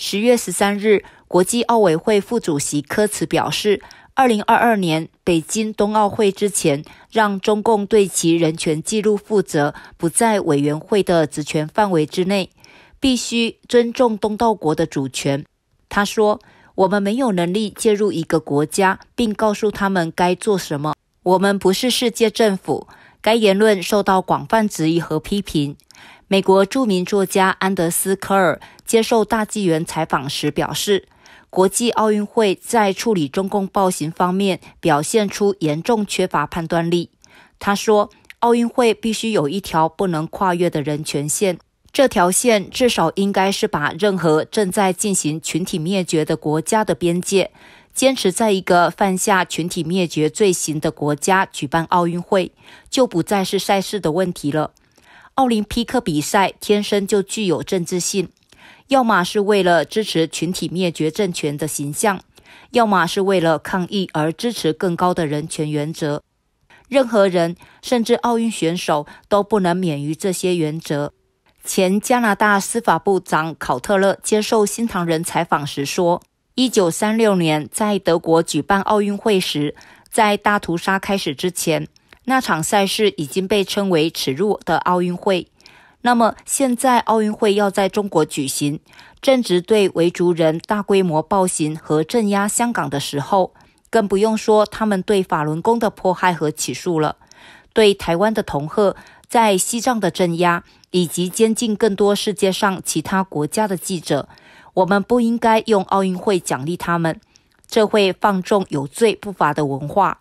十月十三日，国际奥委会副主席科茨表示，二零二二年北京冬奥会之前，让中共对其人权记录负责，不在委员会的职权范围之内，必须尊重东道国的主权。他说：“我们没有能力介入一个国家，并告诉他们该做什么。我们不是世界政府。”该言论受到广泛质疑和批评。美国著名作家安德斯·科尔接受《大纪元》采访时表示，国际奥运会在处理中共暴行方面表现出严重缺乏判断力。他说：“奥运会必须有一条不能跨越的人权线，这条线至少应该是把任何正在进行群体灭绝的国家的边界。坚持在一个犯下群体灭绝罪行的国家举办奥运会，就不再是赛事的问题了。”奥林匹克比赛天生就具有政治性，要么是为了支持群体灭绝政权的形象，要么是为了抗议而支持更高的人权原则。任何人，甚至奥运选手，都不能免于这些原则。前加拿大司法部长考特勒接受《新唐人》采访时说：“一九三六年在德国举办奥运会时，在大屠杀开始之前。”那场赛事已经被称为耻辱的奥运会。那么现在奥运会要在中国举行，正值对维族人大规模暴行和镇压香港的时候，更不用说他们对法轮功的迫害和起诉了，对台湾的同贺在西藏的镇压，以及监禁更多世界上其他国家的记者。我们不应该用奥运会奖励他们，这会放纵有罪不罚的文化。